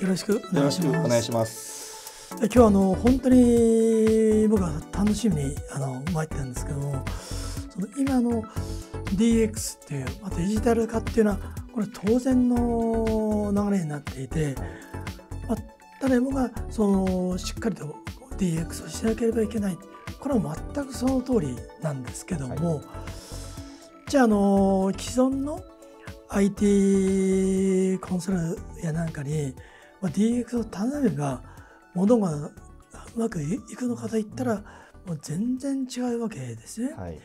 よろしくお願いします。お願いします今日あの本当に僕は楽しみにあの参ってたんですけどもその今の DX っていうまあデジタル化っていうのはこれ当然の流れになっていて、まあ、ただ僕はそのしっかりと DX をしなければいけないこれは全くその通りなんですけども、はい、じゃああの既存の IT コンサルやなんかにまあ、DX を頼めば物がうまくいくのかといったらもう全然違うわけですね。はい、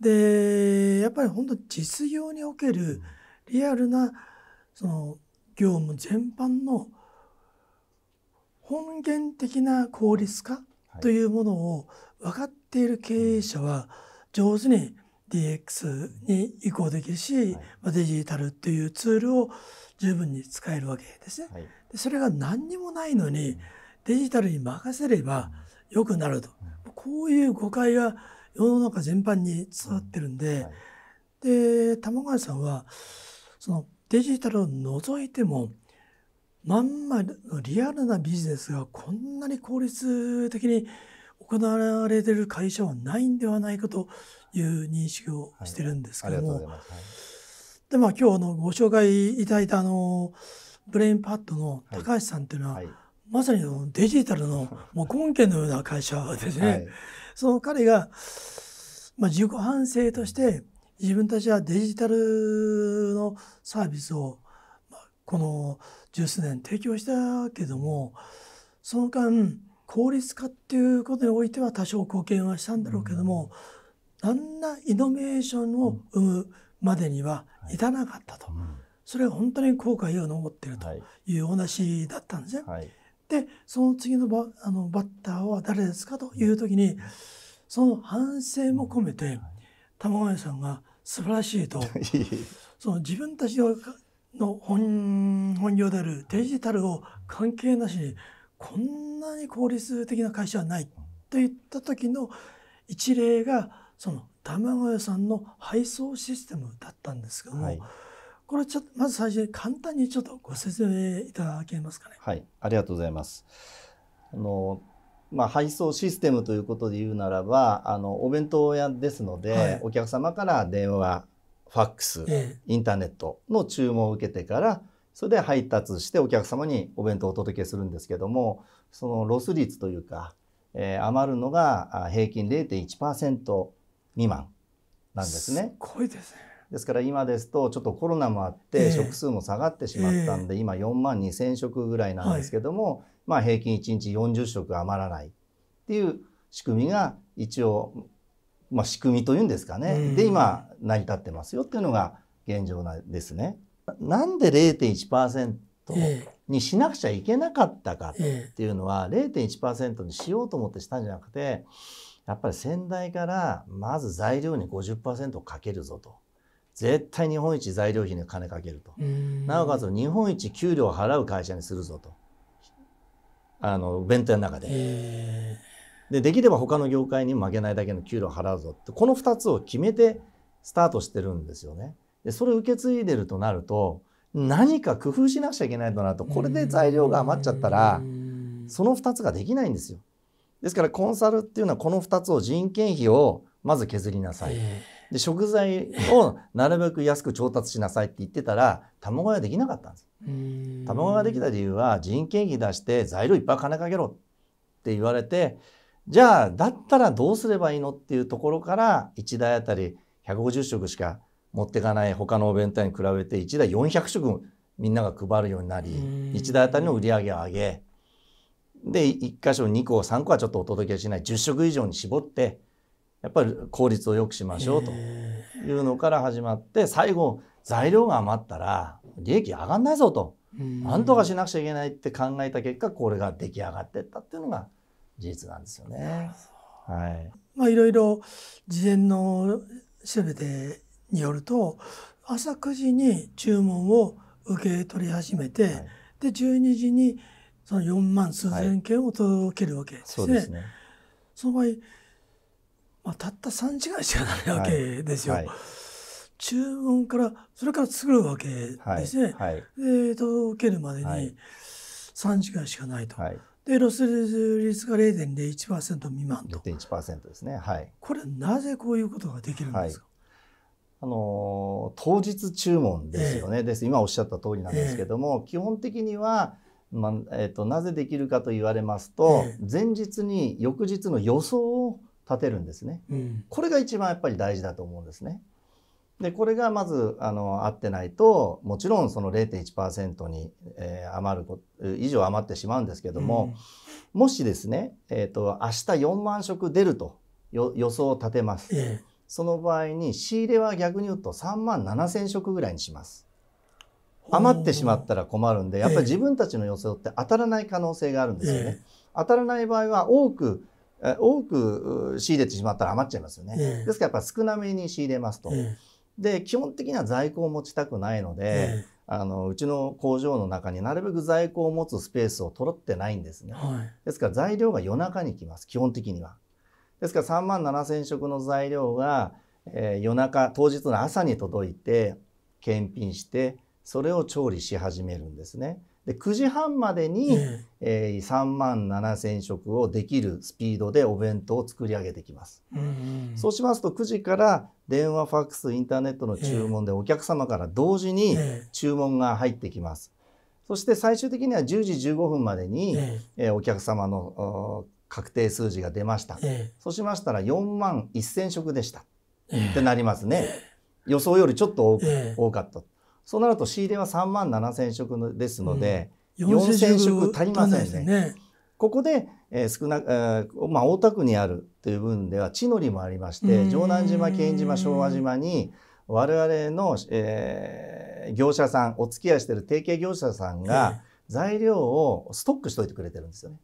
でやっぱり本当実業におけるリアルなその業務全般の本源的な効率化というものを分かっている経営者は上手に DX に移行できるし、はい、デジタルというツールを十分に使えるわけですね。はい、それが何にもないのに、デジタルに任せれば良くなると、こういう誤解が世の中全般に伝わってるんで、はい、で玉川さんはそのデジタルを除いてもまんまのリアルなビジネスがこんなに効率的に行われてる会社はないんではないかという認識をしてるんですけども、でまあ今日のご紹介いただいたあのブレインパッドの高橋さんというのは、まさにデジタルのもう根拠のような会社ですね。その彼が、まあ、自己反省として自分たちはデジタルのサービスをこの十数年提供したけどもその間効率化っていうことにおいては多少貢献はしたんだろうけども、うんんなイノベーションを生むまでには至らなかったと、はいそれが本当に後悔を残っているというお話だったんですね。はい、でその次のバあのバッターは誰ですかという時にその反省も込めて玉川さんが素晴らしいと その自分たちの本本業であるデジタルを関係なしにこんなに効率的な会社はないといった時の一例がその卵屋さんの配送システムだったんですけども、はい、これちょっとまず最初に簡単にちょっとご説明いただけますかね。はいありがとうございますあのまあ、配送システムということで言うならばあのお弁当屋ですので、はい、お客様から電話ファックス、ええ、インターネットの注文を受けてからそれで配達してお客様にお弁当をお届けするんですけどもそのロス率というか、えー、余るのが平均0.1%未満なんですね。すごいですね。ですから今ですとちょっとコロナもあって食数も下がってしまったんで、今4万2,000食ぐらいなんですけども、まあ平均1日40食余らないっていう仕組みが一応、まあ、仕組みというんですかね、で今成り立ってますよっていうのが現状なんですね。なんで0.1%にしなくちゃいけなかったかっていうのは、えー、0.1%にしようと思ってしたんじゃなくてやっぱり先代からまず材料に50%かけるぞと絶対日本一材料費に金かけるとなおかつ日本一給料を払う会社にするぞとあの弁当の中で。でできれば他の業界に負けないだけの給料を払うぞってこの2つを決めてスタートしてるんですよね。でそれを受け継いでるとなると何か工夫しなくちゃいけないとなるとこれで材料が余っちゃったらその2つができないんですよ。ですからコンサルっていうのはこの2つを人件費をまず削りなさい。で食材をなるべく安く調達しなさいって言ってたら卵ができなかったんです。卵ができた理由は人件費出して材料いっぱい金かけろって言われてじゃあだったらどうすればいいのっていうところから1台あたり150食しか持ってかない他のお弁当に比べて1台400食みんなが配るようになり1台あたりの売り上げを上げで1箇所2個3個はちょっとお届けしない10食以上に絞ってやっぱり効率を良くしましょうというのから始まって最後材料が余ったら利益上がんないぞと何とかしなくちゃいけないって考えた結果これが出来上がってったっていうのが事実なんですよね。はい、まあいろいろ事前の調べてによると朝9時に注文を受け取り始めて、はい、で12時にその4万数千件を届けるわけですね。はい、そうですねその場合、まあ、たった3時間しかないわけですよ。はいはい、注文からそれから作るわけですね。はいで届けるまでに3時間しかないと。はい、でロス率が0.01%未満と。0.1%ですね。はい。これなぜこういうことができるんですか。あの当日注文ですよね、えー、です今おっしゃった通りなんですけども、えー、基本的にはまあえーと、なぜできるかと言われますと、ええ、前日に翌日の予想を立てるんですね、うん、これが一番やっぱり大事だと思うんですね。でこれがまずあの合ってないともちろんその0.1%に、えー、余るこ以上余ってしまうんですけども、うん、もしですね、えーと、明日4万食出ると予想を立てます、え、その場合に仕入れは逆に言うと3万7,000食ぐらいにします。余ってしまったら困るんでやっぱり自分たちの予想って当たらない可能性があるんですよね。当たらない場合は多く多く仕入れてしまったら余っちゃいますよね。ですからやっぱ少なめに仕入れますと。で基本的には在庫を持ちたくないので、あのうちの工場の中になるべく在庫を持つスペースを取ってないんですね。はい、ですから材料が夜中に来ます基本的には。ですから3万7,000食の材料が、えー、夜中当日の朝に届いて検品してそれを調理し始めるんですね。で9時半までに、えー、3万7千食をできるスピードでお弁当を作り上げてきます、うんうん、そうしますと9時から電話ファックスインターネットの注文でお客様から同時に注文が入ってきます、そして最終的には10時15分までに、えー、お客様の確定数字が出ました、そうしましたら4万1千食でした、ってなりますね、予想よりちょっと多,、かったそうなると仕入れは3万7,000食ですので、うん、4,000食足りませんね。ねここで、えー、少な、えー、まあ、大田区にあるという分では地のりもありまして、城南島、県島、昭和島に我々の、えー、業者さん、お付き合いしている提携業者さんが材料をストックしといてくれてるんですよね。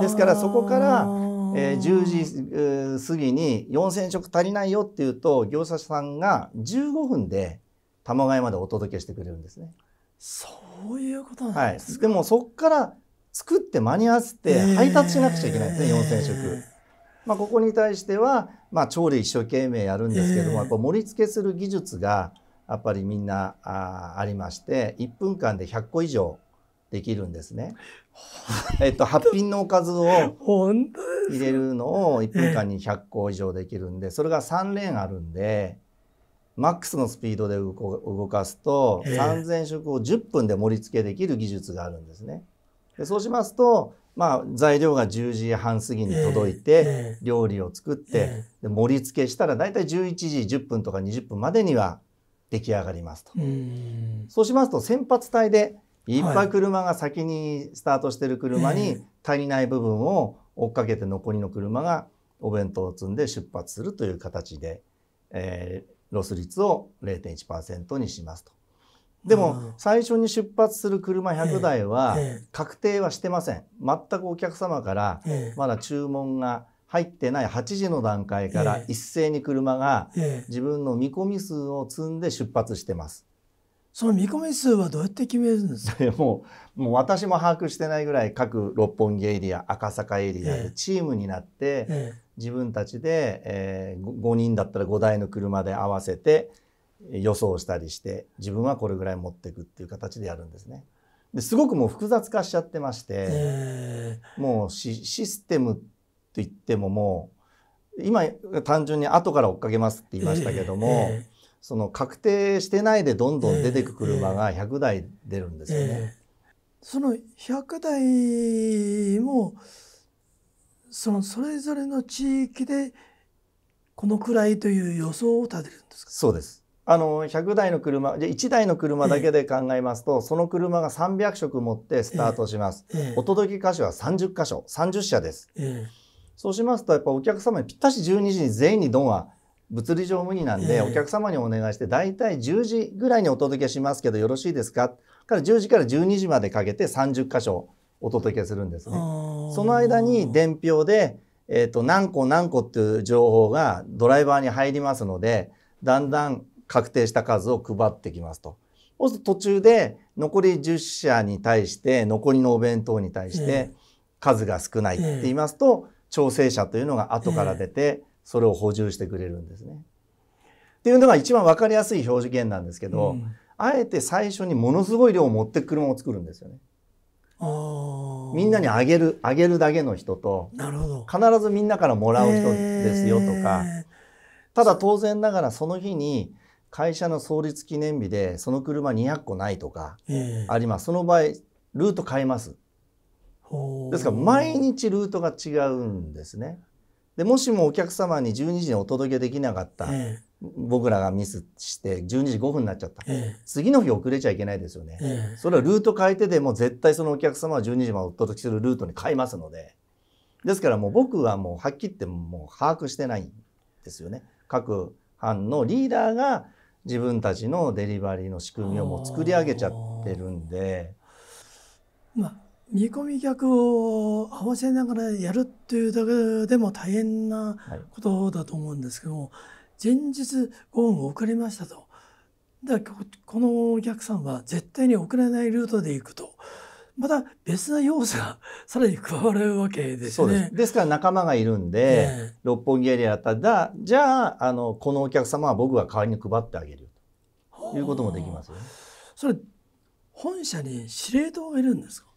ですからそこから、えー、10時過ぎに4,000食足りないよっていうと業者さんが15分で玉川までお届けしてくれるんですね。そういうことなんです、はい、でもそこから作って間に合わせて配達しなくちゃいけないですね、えー、4000食。まあ、ここに対しては、まあ、調理一生懸命やるんですけども、えー、やっぱ盛り付けする技術がやっぱりみんなあありまして1分間で100個以上できるんですね。えっと、8品のおかずを入れるのを1分間に100個以上できるんでそれが3連あるんでマックスのスピードで動かすと、えー、3000色を10分で盛り付けできる技術があるんですね。でそうしますと、まあ、材料が10時半過ぎに届いて、料理を作って、で盛り付けしたら大体11時10分とか20分までには出来上がりますと。そうしますと先発隊でいっぱい車が先にスタートしてる車に足りない部分を追っかけて残りの車がお弁当を積んで出発するという形で、えー、ロス率を0.1%にしますと。でも最初に出発する車100台は確定はしてません。全くお客様からまだ注文が入ってない8時の段階から一斉に車が自分の見込み数を積んで出発してます。その見込み数はどうやって決めるんですか もうもう私も把握してないぐらい各六本木エリア赤坂エリアでチームになって、ええ、自分たちで、えー、5人だったら5台の車で合わせて予想したりして自分はこれぐらい持っていくっていう形でやるんですね。ですごくもう複雑化しちゃってまして、えー、もうシシステムといってももう今単純に後から追っかけますって言いましたけども。えーえーその確定してないでどんどん出てく車が100台出るんですよね。えーえー、その100台もそのそれぞれの地域でこのくらいという予想を立てるんですかそうですあの100台の車じ1台の車だけで考えますと、えー、その車が300色持ってスタートします、えー、お届け箇所は30箇所30社です、そうしますとやっぱお客様にぴったし12時に全員にドンは物理上無理なんで、お客様にお願いして、大体10時ぐらいにお届けしますけど、よろしいですかから10時から12時までかけて30箇所お届けするんですね。その間に伝票で、えっ、ー、と、何個何個っていう情報がドライバーに入りますので、だんだん確定した数を配ってきますと。そうすると途中で残り10社に対して、残りのお弁当に対して、数が少ないって言いますと、調整者というのが後から出て、えーそれを補充してくれるんですね。っていうのが一番分かりやすい表示源なんですけど、うん、あえて最初にものすごい量を持ってく車を作るんですよね。みんなにあげるあげるだけの人と必ずみんなからもらう人ですよとか、えー、ただ当然ながらその日に会社の創立記念日でその車200個ないとかあります、えー、その場合ルート変えますですから毎日ルートが違うんですね。でもしもお客様に12時にお届けできなかった、ええ、僕らがミスして12時5分になっちゃった、え、次の日遅れちゃいけないですよね、それはルート変えてでも絶対そのお客様は12時までお届けするルートに変えますのでですからもう僕はもうはっきり言ってもう把握してないんですよね。各班のリーダーが自分たちのデリバリーの仕組みをもう作り上げちゃってるんで。まあ見込み客を合わせながらやるっていうだけでも大変なことだと思うんですけども、前日ご恩を送りましたと。だこのお客さんは絶対に送れないルートで行くと。また別な要素が さらに加わるわけですね。ですですから仲間がいるんで、ね、六本木エリアだったらじゃああのこのお客様は僕が代わりに配ってあげるということもできますね。それ本社に司令塔がいるんですか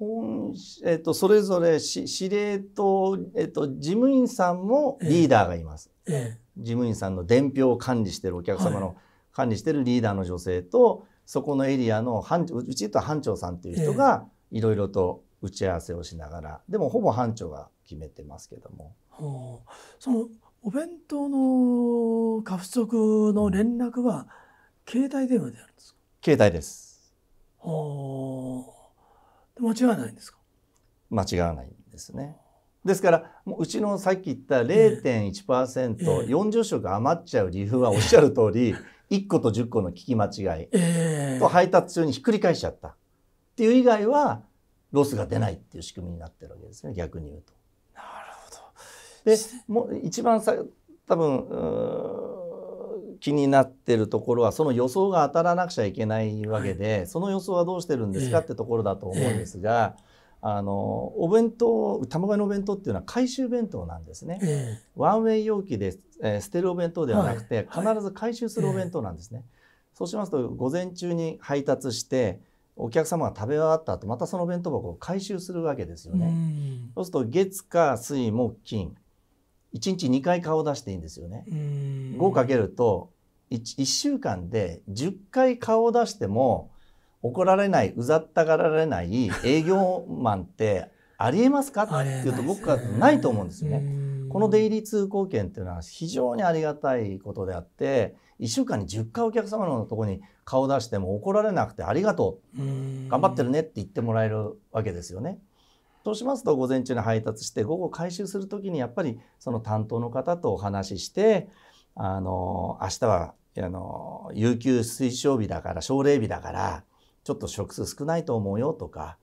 本えっと、それぞれ司令と、えっと、事務員さんもリーダーがいます、ええ、事務員さんの伝票を管理してるお客様の、管理してるリーダーの女性とそこのエリアの班うちと班長さんっていう人がいろいろと打ち合わせをしながら、え、でもほぼ班長が決めてますけども。そのお弁当の過不足の連絡は、携帯電話であるんですか携帯です。はあ間違いないんですか間違わないんですね。ですから、うちのさっき言った0.1%、えー、40色余っちゃう理由はおっしゃる通り、1 個と10個の聞き間違い、と配達中にひっくり返しちゃったっていう以外は、ロスが出ないっていう仕組みになってるわけですね、逆に言うと。なるほど。で、もう一番さ、多分、気になってるところはその予想が当たらなくちゃいけないわけで、はい、その予想はどうしてるんですかってところだと思うんですが。えーえーあのお弁当卵のお弁当っていうのは回収弁当なんですね、えー、ワンウェイ容器で、えー、捨てるお弁当ではなくて、はい、必ず回収するお弁当なんですね、そうしますと午前中に配達してお客様が食べ終わった後またその弁当箱を回収するわけですよねそうすると月火水木金1日2回顔を出していいんですよね。5かけると 1, 1, 週間で10回顔を出しても怒られないうざったがられない営業マンってありえますかっていうと僕はないと思うんですよね。この出入り通行券っていうのは非常にありがたいことであって1週間に10回お客様のとこに顔を出しても怒られなくてありがとう頑張ってるねって言ってもらえるわけですよね。そうしますと午前中に配達して午後回収する時にやっぱりその担当の方とお話ししてあの明日はあの有給推奨日だから奨励日だからちょっと食数少ないと思うよとか、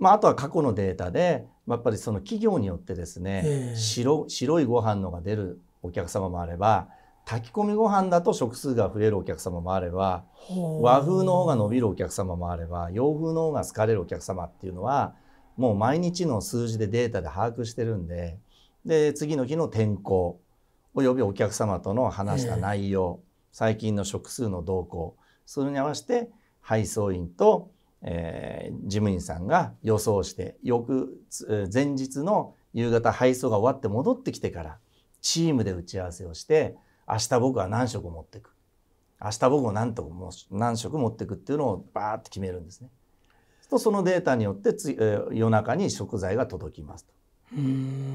まあ、あとは過去のデータで、やっぱりその企業によってですね白白いご飯のが出るお客様もあれば炊き込みご飯だと食数が増えるお客様もあれば和風の方が伸びるお客様もあれば洋風の方が好かれるお客様っていうのはもう毎日の数字でデータで把握してるんでで次の日の天候およびお客様との話した内容、最近の食数の動向それに合わせて配送員と、えー、事務員さんが予想して翌前日の夕方配送が終わって戻ってきてからチームで打ち合わせをして明日僕は何食持ってく明日僕は何とも何食持ってくっていうのをバーって決めるんですね。とそのデータによってつ、えー、夜中に食材が届きますとっ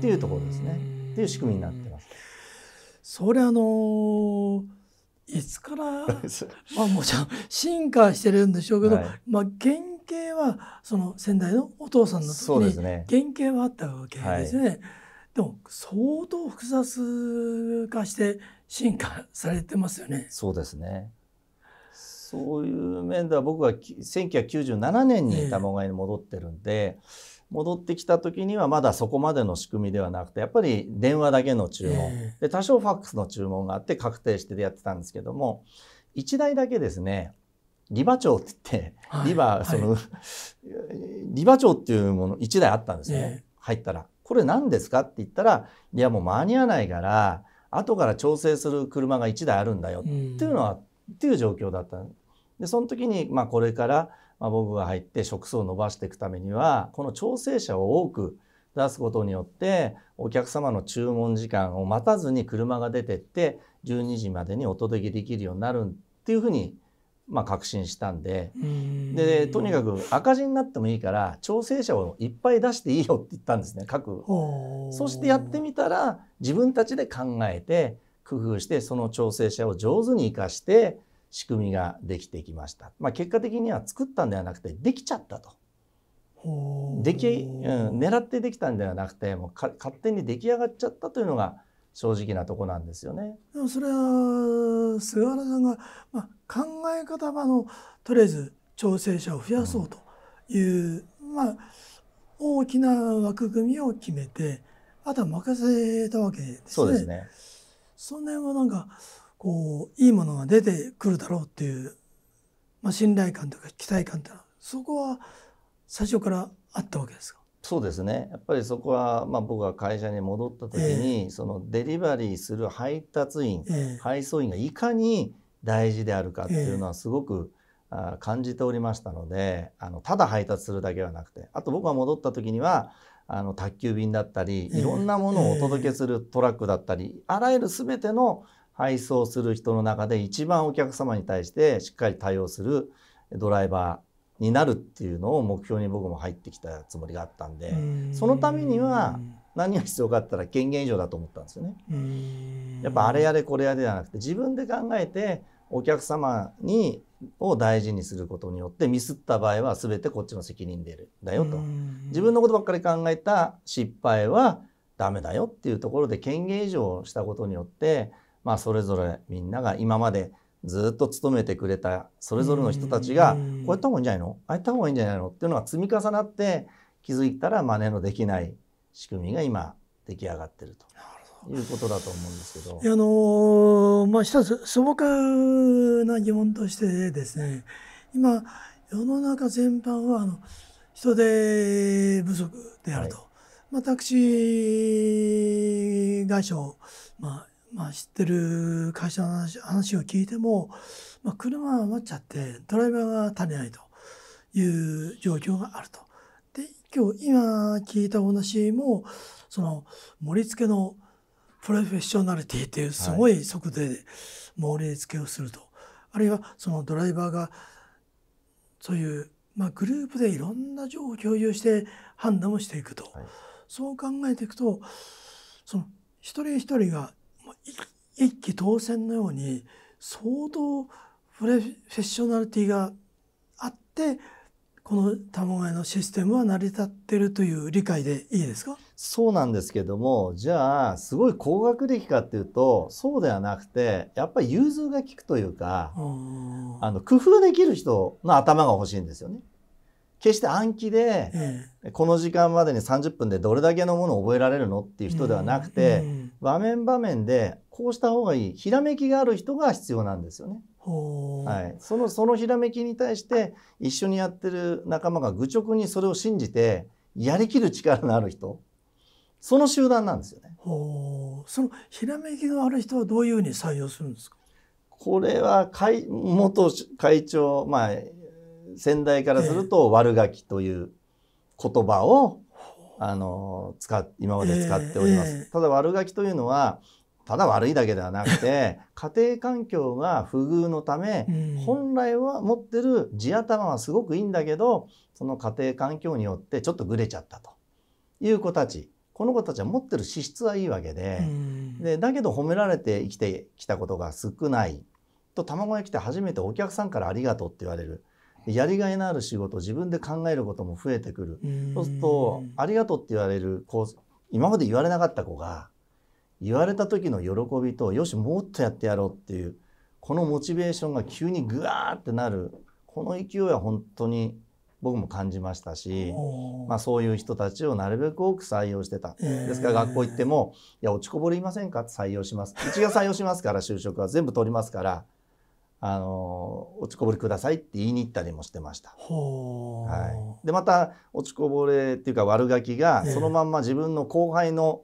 ていうところですねっていう仕組みになってます。それあのー、いつから まあもちろん進化してるんでしょうけど、はい、まあ原型はその先代のお父さんの時に原型はあったわけですね。ですねはい、でも相当複雑化して進化されてますよね。そうですね。そういう面では僕は1997年に卵買いに戻ってるんで、戻ってきた時にはまだそこまでの仕組みではなくてやっぱり電話だけの注文、で多少ファックスの注文があって確定してやってたんですけども1台だけですねリバ帳って言って、はい、リバ、その、はい、リバ帳っていうもの1台あったんですよね。ね入ったら。これ何ですかって言ったら、いやもう間に合わないから、後から調整する車が1台あるんだよっていうのは、っていう状況だった。でその時に、まあ、これから、まあ、僕が入って食数を伸ばしていくためにはこの調整者を多く出すことによってお客様の注文時間を待たずに車が出てって12時までにお届けできるようになるっていうふうにまあ、確信したんででとにかく赤字になってもいいから調整者をいっぱい出していいよって言ったんですね各そしてやってみたら自分たちで考えて工夫してその調整者を上手に生かして仕組みができてきました。まあ、結果的には作ったんではなくてできちゃったと。でき、うん、狙ってできたんではなくてもう勝手に出来上がっちゃったというのが正直なとこなんですよね。でもそれは菅原さんが、まあ、考え方はのとりあえず調整者を増やそうという、うん、まあ、大きな枠組みを決めてあとは任せたわけですね。そうですねその辺はなんかこういいものが出てくるだろうっていう、まあ、信頼感とか期待感というのはそこは最初からあったわけですかそうですねやっぱりそこは、まあ、僕が会社に戻った時に、えー、そのデリバリーする配達員、えー、配送員がいかに大事であるかっていうのはすごく、えー、感じておりましたのであのただ配達するだけはなくてあと僕が戻った時にはあの宅急便だったりいろんなものをお届けするトラックだったり、あらゆる全ての配送する人の中で一番お客様に対してしっかり対応するドライバーになるっていうのを目標に僕も入ってきたつもりがあったんでそのためには何が必要かったら権限以上だと思ったんですよね。やっぱあれやれこれやれじゃなくて自分で考えてお客様にを大事にすることによってミスった場合は全てこっちの責任でだよと自分のことばっかり考えた失敗はダメだよっていうところで権限以上したことによってまあ、それぞれみんなが今までずっと勤めてくれたそれぞれの人たちがこうやった方がいいんじゃないのああやった方がいいんじゃないのっていうのが積み重なって気づいたら真似のできない仕組みが今出来上がってると。いうことだと思うんですけど。あのー、まあ一つ素朴な疑問としてですね、今世の中全般はあの人手不足であると、はい、まあタクシー会社をまあまあ、知ってる会社の話話を聞いても、まあ、車が余っちゃってドライバーが足りないという状況があると。で今日今聞いたお話もその盛り付けのプロフェッショナリティっいうすごい速度で盛り付けをすると、はい、あるいはそのドライバーがそういう、まあ、グループでいろんな情報を共有して判断をしていくと、はい、そう考えていくとその一人一人が一騎当選のように相当プレフェッショナリティがあってこの卵屋のシステムは成り立ってるという理解でいいですかそうなんですけどもじゃあすごい高学歴かっていうとそうではなくてやっぱり融通が利くというかあの工夫できる人の頭が欲しいんですよね。決して暗記で、この時間までに30分でどれだけのものを覚えられるのっていう人ではなくて、場面場面でこうした方がいいひらめきがある人が必要なんですよね。はい、そのそのひらめきに対して一緒にやってる仲間が愚直にそれを信じてやりきる力のある人その集団なんですよね。そのひらめきがある人はどういうふうに採用するんですかこれは会元会長、まあ、先代からすると悪ガキという言葉を、あの使今まで使っております。ただ悪ガキというのはただ悪いだけではなくて 家庭環境が不遇のため、うん、本来は持ってる地頭はすごくいいんだけどその家庭環境によってちょっとぐれちゃったという子たちこの子たちは持ってる資質はいいわけでうん、でだけど褒められて生きてきたことが少ないと卵焼きって初めてお客さんから「ありがとう」って言われるやりがいのある仕事自分で考えることも増えてくるそうすると「ありがとう」って言われる今まで言われなかった子が言われた時の喜びとよしもっとやってやろうっていうこのモチベーションが急にグワーってなるこの勢いは本当に僕も感じましたし、まあ、そういう人たちをなるべく多く採用してた、えー、ですから学校行っても「いや落ちこぼれいませんか?」って採用しますうちが採用しますから就職は全部取りますからあの落ちこぼれくださいって言いに行ったりもしてました。はい、でまた落ちこぼれっていうか悪ガキがそのまんま自分の後輩の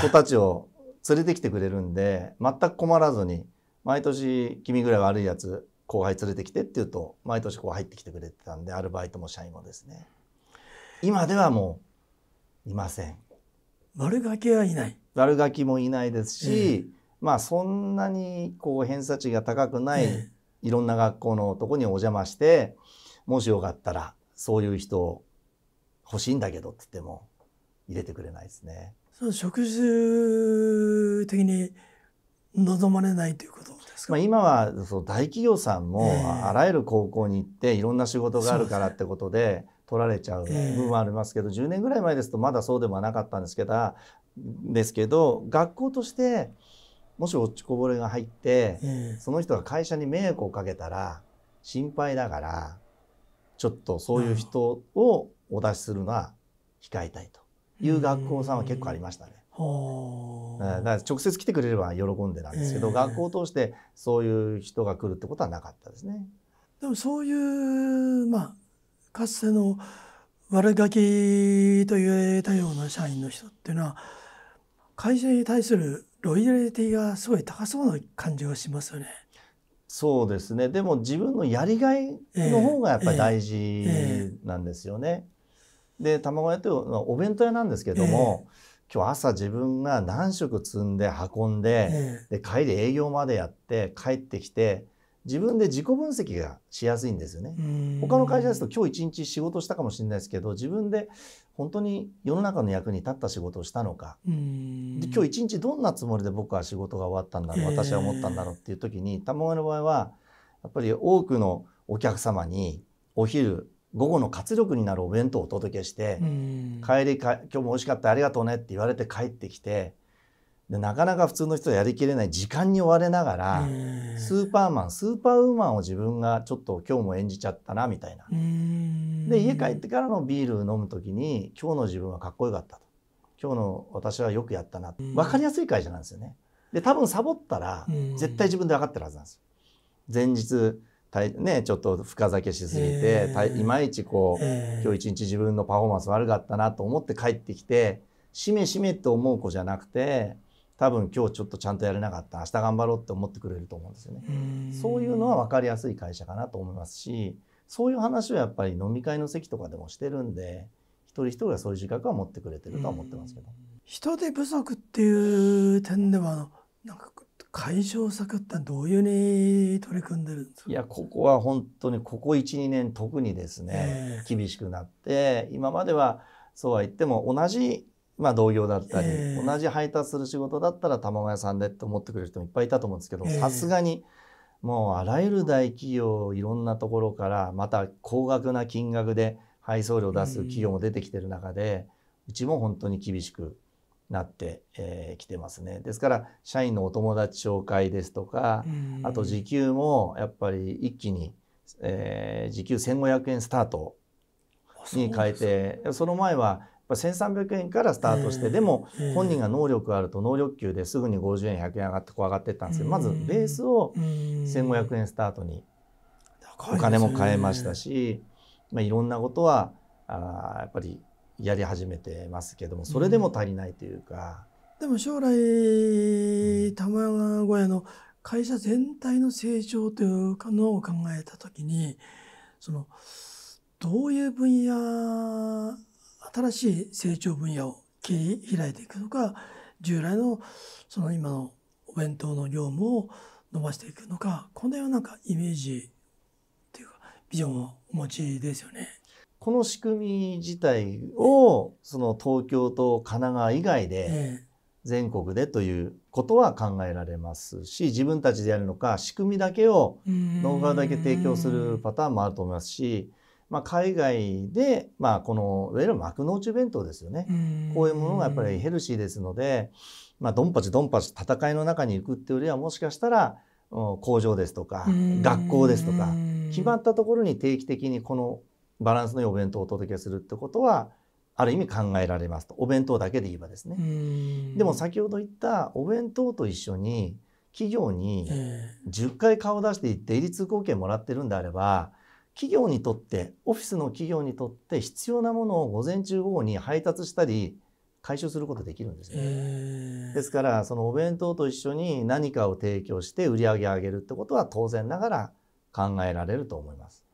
子たちを連れてきてくれるんで 全く困らずに毎年「君ぐらい悪いやつ後輩連れてきて」って言うと毎年こう入ってきてくれてたんでアルバイトも社員もですね。今ではもういません。悪ガキはいない。悪ガキもいないですし、えーまあそんなにこう偏差値が高くないいろんな学校のとこにお邪魔して、もしよかったらそういう人欲しいんだけどって言っても入れてくれないですね。その職種的に望まれないということですか、まあ、今はそ大企業さんもあらゆる高校に行っていろんな仕事があるからってことで取られちゃう部分はありますけど、10年ぐらい前ですとまだそうでもなかったんですけどですけど学校としてもし落ちこぼれが入って、えー、その人が会社に迷惑をかけたら心配だからちょっとそういう人をお出しするのは控えたいという学校さんは結構ありましたね。だから直接来てくれれば喜んでなんですけど、えー、学校を通してそういう人が来るってことはなかったですね。でもそういう、まあ、かつての悪ガキと言えたような社員の人っていうのは会社に対するロイヤリティがすごい高そうな感じがしますよね。そうですねでも自分のやりがいの方がやっぱり大事なんですよね。で卵焼きていうのはお弁当屋なんですけども、えー、今日朝自分が何食積んで運んで,、で帰り営業までやって帰ってきて自分で自己分析がしやすいんですよね。他の会社ですと今日一日仕事したかもしれないですけど自分で本当に世の中の役に立った仕事をしたのかで今日一日どんなつもりで僕は仕事が終わったんだろう私は思ったんだろうっていう時に玉川の場合はやっぱり多くのお客様にお昼午後の活力になるお弁当をお届けして帰りか今日も美味しかったありがとうねって言われて帰ってきてでなかなか普通の人はやりきれない時間に追われながらスーパーマンスーパーウーマンを自分がちょっと今日も演じちゃったなみたいなで家帰ってからのビール飲む時に今日の自分はかっこよかったと今日の私はよくやったな分かりやすい会社なんですよねで多分サボったら絶対自分で分かってるはずなんですよ前日たいね、ちょっと深酒しすぎて、たいまいちこう、今日一日自分のパフォーマンス悪かったなと思って帰ってきてしめしめって思う子じゃなくて多分今日ちょっとちゃんとやれなかった明日頑張ろうって思ってくれると思うんですよね。そういうのは分かりやすい会社かなと思いますしそういう話をやっぱり飲み会の席とかでもしてるんで一人一人がそういう自覚は持ってくれてるとは思ってますけど。人手不足っていう点ではなんか解消策ってどういうに取り組んでるんですかいやここは本当にここ12年特にですね、厳しくなって今まではそうは言っても同じまあ、同業だったり、えー、同じ配達する仕事だったら卵屋さんでって思ってくれる人もいっぱいいたと思うんですけどさすがにもうあらゆる大企業いろんなところからまた高額な金額で配送料を出す企業も出てきてる中で、うちも本当に厳しくなってき、えー、てますね。ですから社員のお友達紹介ですとか、あと時給もやっぱり一気に、えー、時給1500円スタートに変えてそ,、の前はぱ1300円からスタートして、でも本人が能力あると能力級ですぐに50円100円上がってこう上がっていったんですけど、まずベースを1500円スタートにお金も買えましたし、まあ、いろんなことはあやっぱりやり始めてますけどもそれでも足りないというか。でも将来玉川小屋の会社全体の成長というのを考えた時にそのどういう分野新しい成長分野を切り開いていくのか従来のその今のお弁当の業務を伸ばしていくのかこの辺はなんかイメージというかビジョンをお持ちですよね。この仕組み自体をその東京と神奈川以外で全国でということは考えられますし自分たちでやるのか仕組みだけをノウハウだけ提供するパターンもあると思いますしまあ、海外で、まあ、このいわゆる幕の内弁当ですよねこういうものがやっぱりヘルシーですので、まあ、ドンパチドンパチ戦いの中に行くっていうよりはもしかしたら工場ですとか学校ですとか決まったところに定期的にこのバランスのいいお弁当をお届けするってことはある意味考えられますとお弁当だけで言えばですね。でも先ほど言ったお弁当と一緒に企業に10回顔出していって営通行券もらってるんであれば企業にとってオフィスの企業にとって必要なものを午前中午後に配達したり回収することできるんですね。ですからそのお弁当と一緒に何かを提供して売り上げ上げるってことは当然ながら考えられると思います。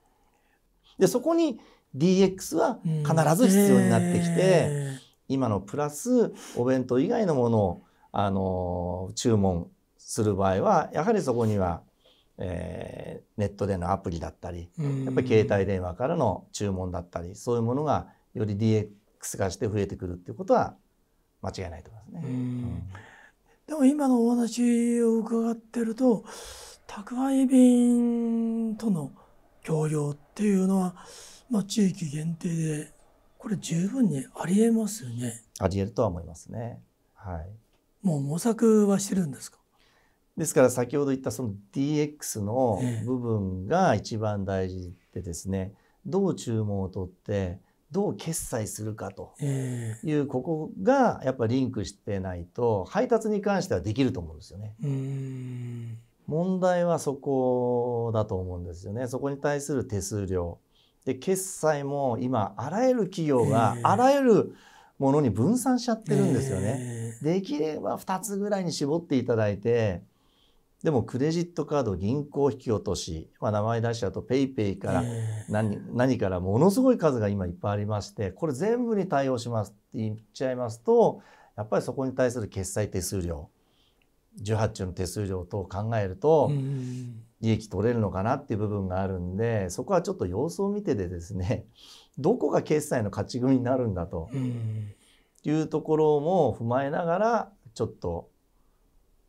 でそこに DX は必ず必要になってきて今のプラスお弁当以外のものをあの注文する場合はやはりそこにはえー、ネットでのアプリだったりやっぱり携帯電話からの注文だったりそういうものがより DX 化して増えてくるっていうことは間違いないと思いますね。うんでも今のお話を伺ってると宅配便との協業っていうのは、まあ、地域限定でこれ十分にありえますよね。ありえるとは思いますね。はい。もう模索はしてるんですか。ですから先ほど言ったその DX の部分が一番大事でですね、どう注文を取ってどう決済するかという、ここがやっぱリンクしてないと配達に関してはできると思うんですよね。問題はそこだと思うんですよね。そこに対する手数料で決済も今あらゆる企業があらゆるものに分散しちゃってるんですよね。できれば2つぐらいに絞っていただいて。でもクレジットカード、銀行引き落とし、まあ、名前出しちゃうと PayPay から何,、何からものすごい数が今いっぱいありまして、これ全部に対応しますって言っちゃいますと、やっぱりそこに対する決済手数料、18兆の手数料等を考えると、利益取れるのかなっていう部分があるんで、そこはちょっと様子を見てでですね、どこが決済の勝ち組になるんだというところも踏まえながら、ちょっと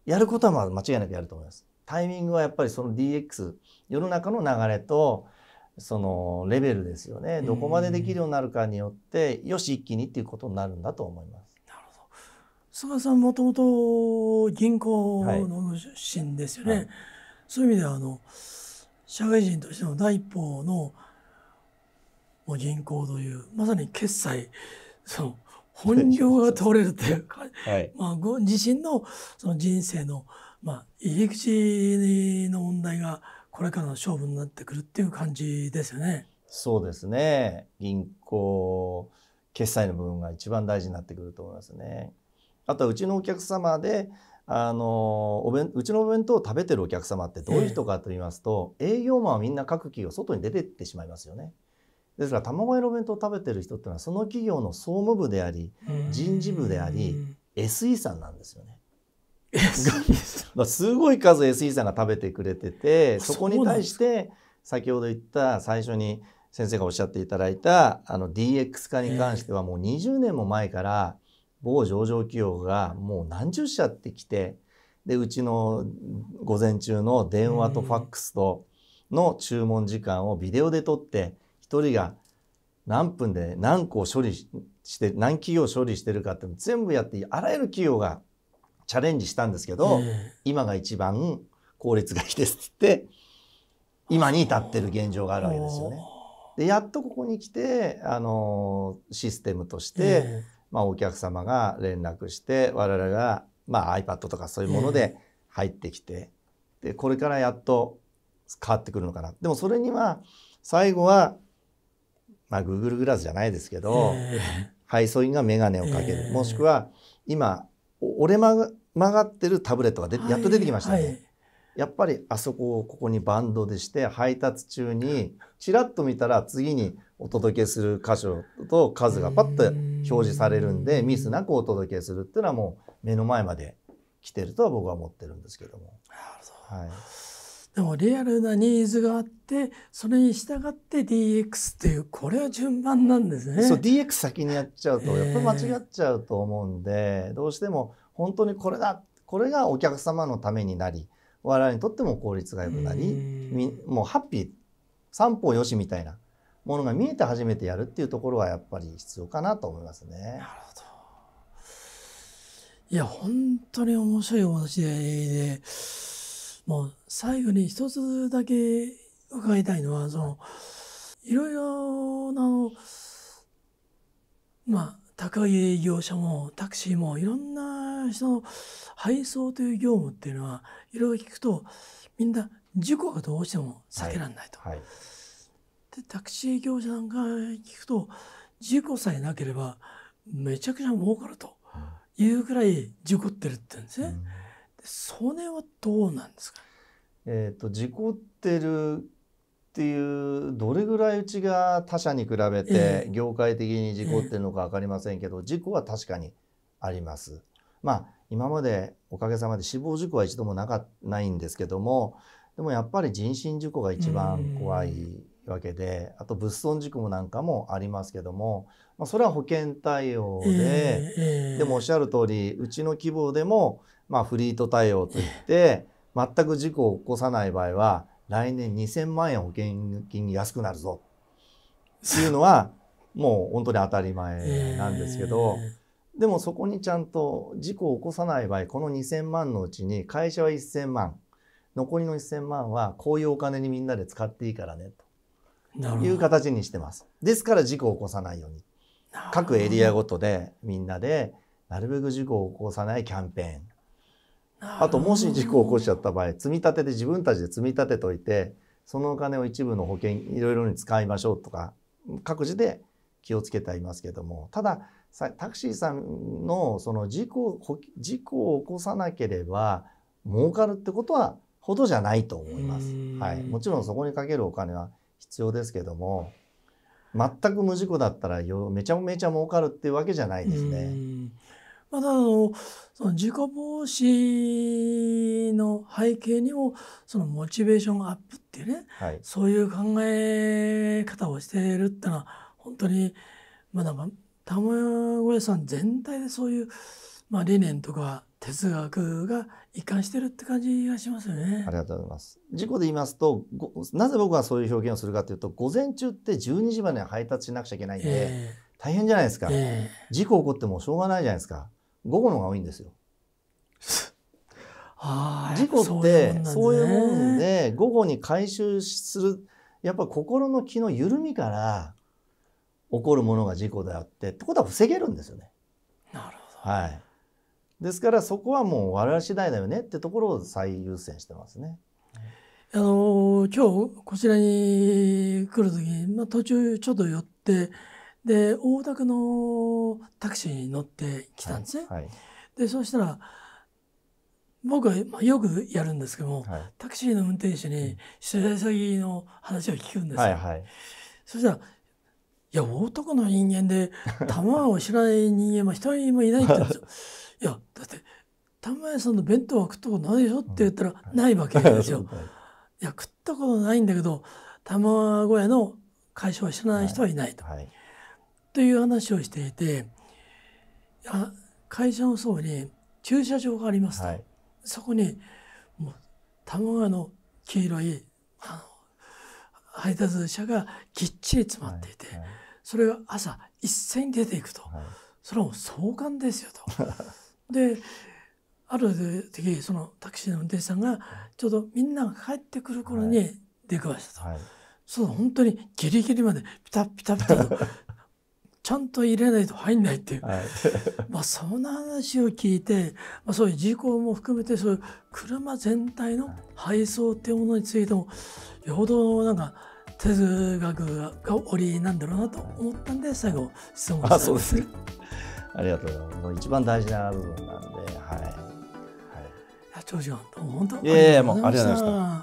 やることは間違いなくやると思います。タイミングはやっぱりその DX、世の中の流れと、そのレベルですよね。どこまでできるようになるかによって、よし、一気にっていうことになるんだと思います。なるほど。菅さん、もともと銀行の出身ですよね。はいはい、そういう意味では、あの、社会人としての第一歩の、もう銀行という、まさに決済、その、本領が取れるというか、はい、まあ、ご自身のその人生の、まあ、入り口の問題がこれからの勝負になってくるっていう感じですよね。そうですね銀行決済の部分が一番大事になってくると思いますね。あとはうちのお客様であのお弁うちのお弁当を食べてるお客様ってどういう人かと言いますと、えー、営業マンはみんな各企業外に出てってしまいますよね。ですから卵色弁当を食べてる人っていうのはその企業の総務部であり人事部であり SE さんなんですよね。すごい数 SE さんが食べてくれててそこに対して先ほど言った最初に先生がおっしゃっていただいたあの DX 化に関してはもう20年も前から某上場企業がもう何十社ってきてでうちの午前中の電話とファックスとの注文時間をビデオで撮って人が何分で何個処理して何企業処理してるかって全部やってあらゆる企業がチャレンジしたんですけど、今が一番効率がいいですって今に至ってる現状があるわけですよね。でやっとここに来て、あのシステムとして、まあ、お客様が連絡して我々が、まあ、iPad とかそういうもので入ってきて、でこれからやっと変わってくるのかな。でもそれには最後はまあ、グーグルグラスじゃないですけど、配送員が眼鏡をかける、もしくは今折れ曲がってるタブレットがで、やっと出てきましたね、はい、やっぱりあそこをここにバンドでして配達中にちらっと見たら次にお届けする箇所と数がパッと表示されるんでミスなくお届けするっていうのはもう目の前まで来てるとは僕は思ってるんですけども。なるほどはいでもリアルなニーズがあってそれに従って DX っていうこれは順番なんですね。そう DX 先にやっちゃうとやっぱ間違っちゃうと思うんで、えー、どうしても本当にこれだこれがお客様のためになり我々にとっても効率が良くなりもうハッピー三方よしみたいなものが見えて初めてやるっていうところはやっぱり必要かなと思いますね。なるほどいや本当に面白いお話で。もう最後に一つだけ伺いたいのはそのいろいろなまあ宅配業者もタクシーもいろんな人の配送という業務っていうのはいろいろ聞くとみんな事故がどうしても避けられないと。はいはい、でタクシー業者なんか聞くと事故さえなければめちゃくちゃ儲かるというくらい事故ってるって言うんですね。うんそれはどうなんですかえっ、ー、と事故ってるっていうどれぐらいうちが他社に比べて業界的に事故ってるのか分かりませんけど、えーえー、事故は確かにあります。まあ今までおかげさまで死亡事故は一度もなかないんですけどもでもやっぱり人身事故が一番怖いわけであと物損事故もなんかもありますけども、まあ、それは保険対応で、えーえー、でもおっしゃる通りうちの規模でもまあ、フリート対応といって全く事故を起こさない場合は来年2000万円保険金安くなるぞっていうのは もう本当に当たり前なんですけど、でもそこにちゃんと事故を起こさない場合この2000万のうちに会社は1000万残りの1000万はこういうお金にみんなで使っていいからねという形にしてます。ですから事故を起こさないように各エリアごとでみんなでなるべく事故を起こさないキャンペーンあともし事故を起こしちゃった場合積み立てで自分たちで積み立てといてそのお金を一部の保険いろいろに使いましょうとか各自で気をつけてはいますけどもただタクシーさんのその事故事故を起こさなければ儲かるってことはほどじゃないと思います。はい、もちろんそこにかけるお金は必要ですけども全く無事故だったらめちゃめちゃ儲かるっていうわけじゃないですね。またその自己防止の背景にもそのモチベーションアップっていうね、はい、そういう考え方をしているっていうのは本当にまあなんかご屋さん全体でそういう、まあ、理念とか哲学が一貫してるって感じがしますよね。ありがとうございます。事故で言いますと、なぜ僕はそういう表現をするかというと、午前中って12時まで配達しなくちゃいけないんで、えー、大変じゃないですか、えー、事故起こってもしょうがないじゃないですか。午後のが多いんですよ。事故ってそういうもんで午後に回収するやっぱ心の気の緩みから起こるものが事故であってってことは防げるんですよね。なるほど、はい、ですからそこはもう我々次第だよねってところを最優先してますね。あの今日こちらに来る時に、まあ、途中ちょっと寄ってで大田区のタクシーに乗ってきたんですね。はいはい、でそうしたら僕は、まあ、よくやるんですけども、はい、タクシーの運転手に取材先の話を聞くんですよ。はいはい、そしたら「いや大の人間で玉 を知らない人間は一人もいない」って言うんですよ。いやだって玉屋さんの弁当は食ったことないでしょって言ったら、うん、ないわけですよ。いや食ったことないんだけど玉小屋の会社は知らない人はいないと。はいはいという話をしていてあ会社の層に駐車場がありますと、はい、そこにもう卵の黄色いあの配達車がきっちり詰まっていて、はいはい、それが朝一斉に出ていくと、はい、それはもう壮観ですよと。である時そのタクシーの運転手さんがちょうどみんなが帰ってくる頃に出くわしたと、はい、そう本当にギリギリまでピタピタピタと ちゃんと入れないと入んないっていう、はい、まあそんな話を聞いて、まあ、そういう事故も含めてそういう車全体の配送っていうものについてもよほどなんか哲学がおりなんだろうなと思ったんで最後質問したんですありがとうございます。一番大事な部分なんで、はい。はい、いや長次郎本当ありがとうございました。